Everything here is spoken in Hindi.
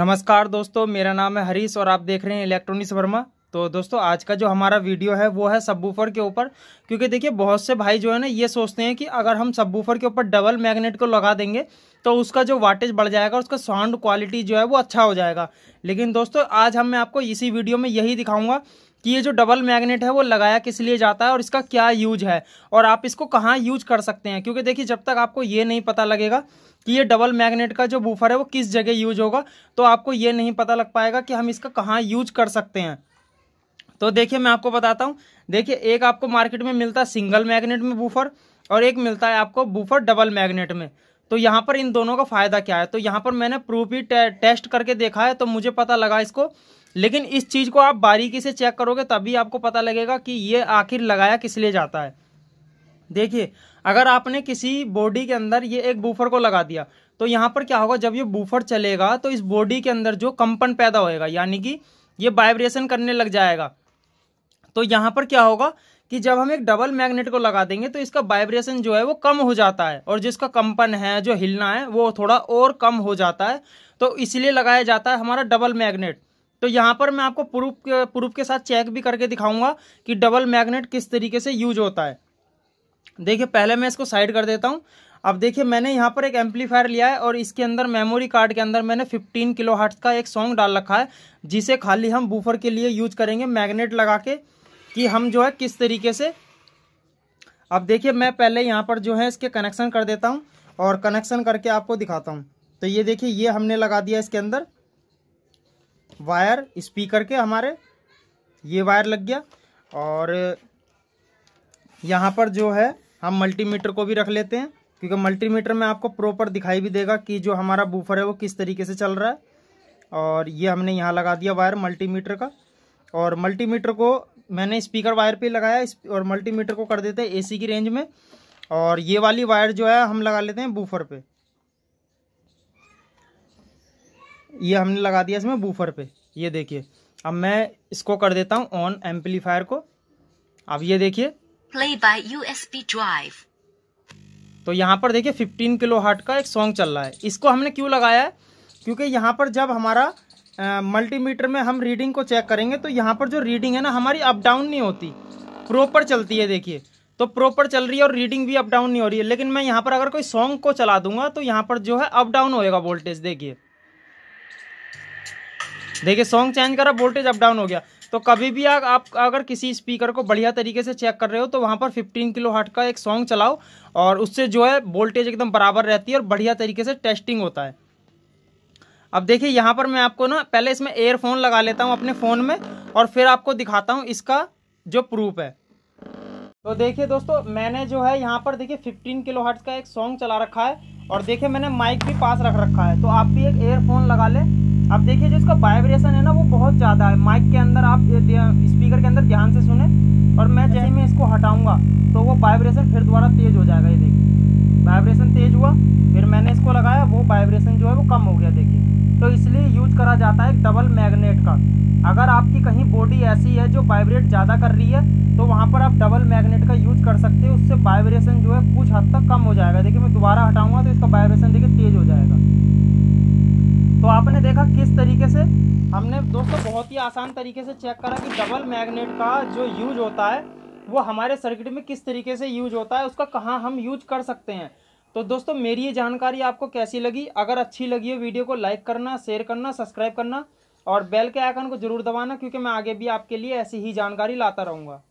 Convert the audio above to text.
नमस्कार दोस्तों मेरा नाम है हरीश और आप देख रहे हैं इलेक्ट्रॉनिक्स वर्मा तो दोस्तों आज का जो हमारा वीडियो है वो है सबवूफर के ऊपर क्योंकि देखिए बहुत से भाई जो है ना ये सोचते हैं कि अगर हम सबवूफर के ऊपर डबल मैग्नेट को लगा देंगे तो उसका जो वाटेज बढ़ जाएगा उसका साउंड क्वालिटी जो है वो अच्छा हो जाएगा लेकिन दोस्तों आज हम मैं आपको इसी वीडियो में यही दिखाऊंगा कि ये जो डबल मैग्नेट है वो लगाया किस लिए जाता है और इसका क्या यूज है और आप इसको कहाँ यूज कर सकते हैं क्योंकि देखिए जब तक आपको ये नहीं पता लगेगा कि ये डबल मैग्नेट का जो बूफर है वो किस जगह यूज होगा तो आपको ये नहीं पता लग पाएगा कि हम इसका कहाँ यूज कर सकते हैं तो देखिए मैं आपको बताता हूँ देखिए एक आपको मार्केट में मिलता है सिंगल मैग्नेट में बूफर और एक मिलता है आपको बूफर डबल मैग्नेट में तो यहाँ पर इन दोनों का फ़ायदा क्या है तो यहाँ पर मैंने प्रूफ ही टे, टेस्ट करके देखा है तो मुझे पता लगा इसको लेकिन इस चीज़ को आप बारीकी से चेक करोगे तभी आपको पता लगेगा कि ये आखिर लगाया किस लिए जाता है देखिए अगर आपने किसी बॉडी के अंदर ये एक बूफर को लगा दिया तो यहाँ पर क्या होगा जब ये बूफर चलेगा तो इस बॉडी के अंदर जो कंपन पैदा होएगा यानी कि ये वाइब्रेशन करने लग जाएगा तो यहाँ पर क्या होगा कि जब हम एक डबल मैग्नेट को लगा देंगे तो इसका वाइब्रेशन जो है वो कम हो जाता है और जिसका कंपन है जो हिलना है वो थोड़ा और कम हो जाता है तो इसलिए लगाया जाता है हमारा डबल मैग्नेट तो यहाँ पर मैं आपको प्रूफ के प्रूफ के साथ चेक भी करके दिखाऊंगा कि डबल मैग्नेट किस तरीके से यूज होता है देखिए पहले मैं इसको साइड कर देता हूँ अब देखिए मैंने यहाँ पर एक एम्पलीफायर लिया है और इसके अंदर मेमोरी कार्ड के अंदर मैंने 15 किलो का एक सॉन्ग डाल रखा है जिसे खाली हम बूफर के लिए यूज करेंगे मैग्नेट लगा के कि हम जो है किस तरीके से अब देखिए मैं पहले यहाँ पर जो है इसके कनेक्शन कर देता हूँ और कनेक्शन करके आपको दिखाता हूँ तो ये देखिए ये हमने लगा दिया इसके अंदर वायर स्पीकर के हमारे ये वायर लग गया और यहाँ पर जो है हम मल्टीमीटर को भी रख लेते हैं क्योंकि मल्टीमीटर में आपको प्रॉपर दिखाई भी देगा कि जो हमारा बूफर है वो किस तरीके से चल रहा है और ये हमने यहाँ लगा दिया वायर मल्टीमीटर का और मल्टीमीटर को मैंने स्पीकर वायर पे लगाया और मल्टीमीटर को कर देते हैं एसी की रेंज में और ये वाली वायर जो है हम लगा लेते हैं बूफर पे ये हमने लगा दिया इसमें बूफर पे ये देखिए अब मैं इसको कर देता हूँ ऑन एम्पलीफायर को अब ये देखिए प्ले बाय यूएसबी ड्राइव तो यहाँ पर देखिए 15 किलो हार्ट का एक सॉन्ग चल रहा है इसको हमने क्यों लगाया है क्योंकि यहाँ पर जब हमारा मल्टीमीटर में हम रीडिंग को चेक करेंगे तो यहाँ पर जो रीडिंग है ना हमारी अप डाउन नहीं होती प्रॉपर चलती है देखिए तो प्रॉपर चल रही है और रीडिंग भी अप डाउन नहीं हो रही है लेकिन मैं यहाँ पर अगर कोई सॉन्ग को चला दूंगा तो यहाँ पर जो है अप डाउन होएगा वोल्टेज देखिए देखिए सॉन्ग चेंज करा वोल्टेज अप डाउन हो गया तो कभी भी आप अगर किसी स्पीकर को बढ़िया तरीके से चेक कर रहे हो तो वहाँ पर 15 किलो हार्ट का एक सॉन्ग चलाओ और उससे जो है वोल्टेज एकदम बराबर रहती है और बढ़िया तरीके से टेस्टिंग होता है अब देखिए यहाँ पर मैं आपको ना पहले इसमें एयरफोन लगा लेता हूँ अपने फ़ोन में और फिर आपको दिखाता हूँ इसका जो प्रूफ है तो देखिए दोस्तों मैंने जो है यहाँ पर देखिए 15 किलो हर्ट्स का एक सॉन्ग चला रखा है और देखिए मैंने माइक भी पास रख रखा है तो आप भी एक एयरफोन लगा लें अब देखिए जो इसका वाइब्रेशन है ना वो बहुत ज़्यादा है माइक के अंदर आप स्पीकर के अंदर ध्यान से सुने और मैं जैसे मैं इसको हटाऊँगा तो वो वाइब्रेशन फिर दोबारा तेज़ हो जाएगा ये देखिए वाइब्रेशन तेज़ हुआ फिर मैंने इसको लगाया वो वाइब्रेशन जो है वो कम हो गया देखिए तो इसलिए यूज करा जाता है डबल मैग्नेट का अगर आपकी कहीं बॉडी ऐसी है जो वाइब्रेट ज़्यादा कर रही है तो वहाँ पर आप डबल मैग्नेट का यूज़ कर सकते हैं उससे वाइब्रेशन जो है कुछ हद तक कम हो जाएगा देखिए मैं दोबारा हटाऊंगा तो इसका वाइब्रेशन देखिए तेज़ हो जाएगा तो आपने देखा किस तरीके से हमने दोस्तों बहुत ही आसान तरीके से चेक करा कि डबल मैग्नेट का जो यूज होता है वो हमारे सर्किट में किस तरीके से यूज होता है उसका कहाँ हम यूज कर सकते हैं तो दोस्तों मेरी ये जानकारी आपको कैसी लगी अगर अच्छी लगी हो वीडियो को लाइक करना शेयर करना सब्सक्राइब करना और बेल के आइकन को जरूर दबाना क्योंकि मैं आगे भी आपके लिए ऐसी ही जानकारी लाता रहूँगा